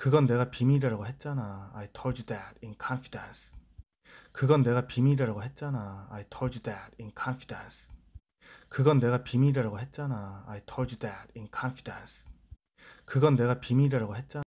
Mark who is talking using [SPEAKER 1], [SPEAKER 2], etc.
[SPEAKER 1] 그건 내가 비밀이라고 했잖아. I told you that in confidence. 그건 내가 비밀이라고 했잖아. I told you that in confidence. 그건 내가 비밀이라고 했잖아. I told you that in confidence. 그건 내가 비밀이라고 했잖아.